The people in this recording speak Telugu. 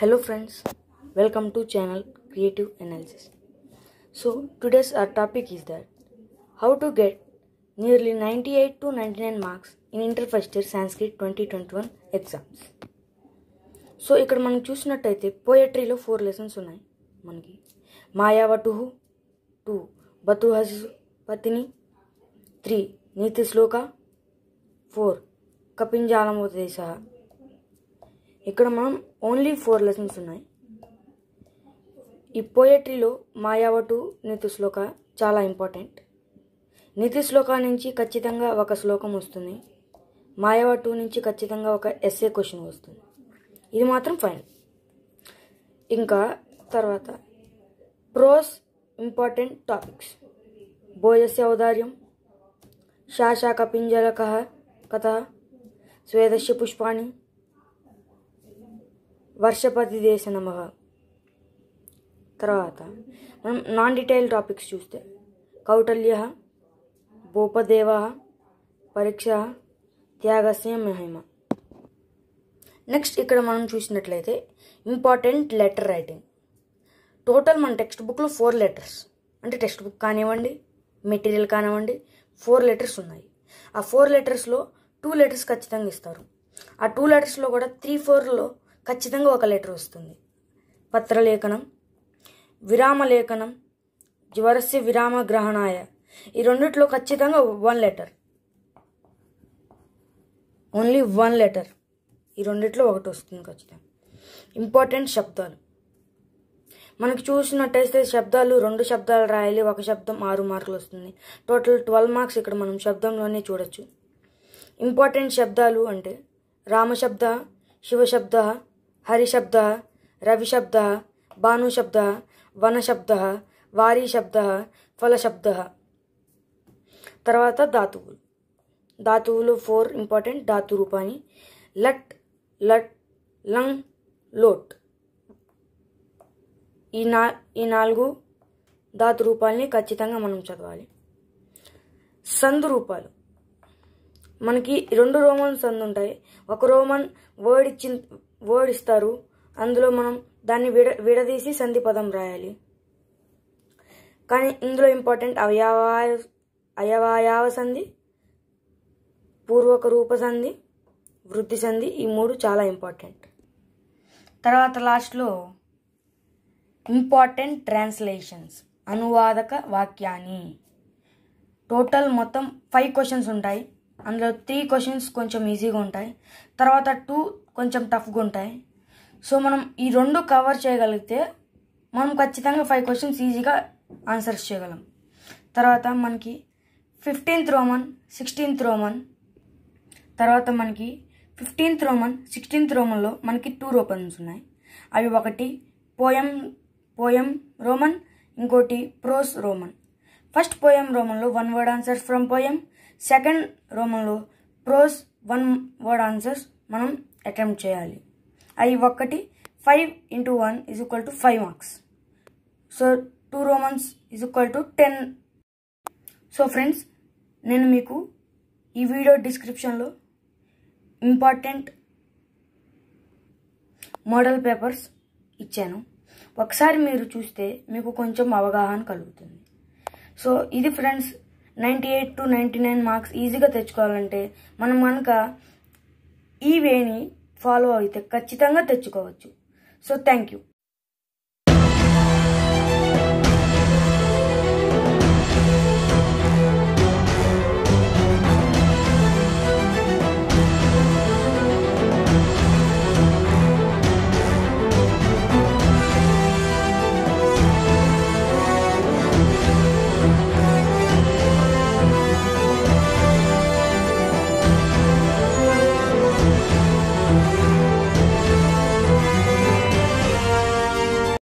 Hello friends, welcome to channel Creative Analysis. So today's our topic is that how to get nearly 98 to 99 marks in Inter First Year Sanskrit 2021 exams. So ఇక్కడ మనం చూసినట్టయితే పోయట్రీలో ఫోర్ లెసన్స్ ఉన్నాయి మనకి మాయావటుహు టూ బతుహజు పతిని త్రీ నీతి శ్లోక ఫోర్ కపింజాలమోదేశ ఇక్కడ మనం ఓన్లీ ఫోర్ లెసన్స్ ఉన్నాయి ఈ పోయట్రీలో మాయావటు నీతి శ్లోక చాలా ఇంపార్టెంట్ నీతి శ్లోక నుంచి ఖచ్చితంగా ఒక శ్లోకం వస్తుంది మాయావటు నుంచి ఖచ్చితంగా ఒక ఎస్ఏ క్వశ్చన్ వస్తుంది ఇది మాత్రం ఫైన్ ఇంకా తర్వాత ప్రోస్ ఇంపార్టెంట్ టాపిక్స్ బోయస్ ఔదార్యం శాశాక పింజల కథ స్వేదశ్య పుష్పాణి వర్షపతి దేశ నమగ తర్వాత మనం నాన్ డీటెయిల్ టాపిక్స్ చూస్తే కౌటల్య భూపదేవ పరీక్ష త్యాగస్య మహిమ నెక్స్ట్ ఇక్కడ మనం చూసినట్లయితే ఇంపార్టెంట్ లెటర్ రైటింగ్ టోటల్ మన టెక్స్ట్ బుక్లో ఫోర్ లెటర్స్ అంటే టెక్స్ట్ బుక్ కానివ్వండి మెటీరియల్ కానివ్వండి ఫోర్ లెటర్స్ ఉన్నాయి ఆ ఫోర్ లెటర్స్లో టూ లెటర్స్ ఖచ్చితంగా ఇస్తారు ఆ టూ లెటర్స్లో కూడా త్రీ ఫోర్లో ఖచ్చితంగా ఒక లెటర్ వస్తుంది పత్రలేఖనం విరామలేఖనం జ్వరస్య విరామ గ్రహణాయ ఈ రెండిట్లో ఖచ్చితంగా one letter only one letter ఈ రెండిట్లో ఒకటి వస్తుంది ఖచ్చితంగా ఇంపార్టెంట్ శబ్దాలు మనకు చూసినట్టయితే శబ్దాలు రెండు శబ్దాలు రాయాలి ఒక శబ్దం ఆరు మార్కులు వస్తుంది టోటల్ ట్వెల్వ్ మార్క్స్ ఇక్కడ మనం శబ్దంలోనే చూడొచ్చు ఇంపార్టెంట్ శబ్దాలు అంటే రామశబ్ద శివశబ్ద హరిశబ్ద రవిశబ్ద భానుశబ్ద వనశబ్ద వారీ శబ్ద ఫలశబ్ద తర్వాత ధాతువులు ధాతువులు ఫోర్ ఇంపార్టెంట్ ధాతు రూపాన్ని లట్ లట్ లంగ్ లోట్ ఈ నా ఈ నాలుగు ధాతు రూపాలని ఖచ్చితంగా మనం చదవాలి సందు రూపాలు మనకి రెండు రోమన్ సందు ఉంటాయి ఒక రోమన్ వర్డ్ ఇచ్చిన వర్డ్ ఇస్తారు అందులో మనం దాన్ని విడ విడదీసి సంధి పదం రాయాలి కానీ ఇందులో ఇంపార్టెంట్ అవయవాయ అయవాయావ సంధి పూర్వక రూప సంధి వృద్ధి సంధి ఈ మూడు చాలా ఇంపార్టెంట్ తర్వాత లాస్ట్లో ఇంపార్టెంట్ ట్రాన్స్లేషన్స్ అనువాదక వాక్యాన్ని టోటల్ మొత్తం ఫైవ్ క్వశ్చన్స్ ఉంటాయి అందులో త్రీ క్వశ్చన్స్ కొంచెం ఈజీగా ఉంటాయి తర్వాత టూ కొంచెం టఫ్గా ఉంటాయి సో మనం ఈ రెండు కవర్ చేయగలిగితే మనం ఖచ్చితంగా ఫైవ్ క్వశ్చన్స్ ఈజీగా ఆన్సర్స్ చేయగలం తర్వాత మనకి ఫిఫ్టీన్త్ రోమన్ సిక్స్టీన్త్ రోమన్ తర్వాత మనకి ఫిఫ్టీన్త్ రోమన్ సిక్స్టీన్త్ రోమన్లో మనకి టూ రోమన్స్ ఉన్నాయి అవి ఒకటి పోయం పోయం రోమన్ ఇంకోటి ప్రోస్ రోమన్ ఫస్ట్ పోయం రోమన్లో one word answers from poem second రోమంలో ప్రోస్ వన్ వర్డ్ ఆన్సర్స్ మనం అటెంప్ట్ చేయాలి అవి ఒక్కటి five into one is equal to five marks so two Romans is equal to ten so friends నేను మీకు ఈ వీడియో డిస్క్రిప్షన్లో ఇంపార్టెంట్ మోడల్ పేపర్స్ ఇచ్చాను ఒకసారి మీరు చూస్తే మీకు కొంచెం అవగాహన కలుగుతుంది సో ఇది friends ninety eight to ninety nine marks ఈజీగా తెచ్చుకోవాలంటే మనం కనుక ఈ వేని ఫాలో అయితే ఖచ్చితంగా తెచ్చుకోవచ్చు సో థ్యాంక్ యూ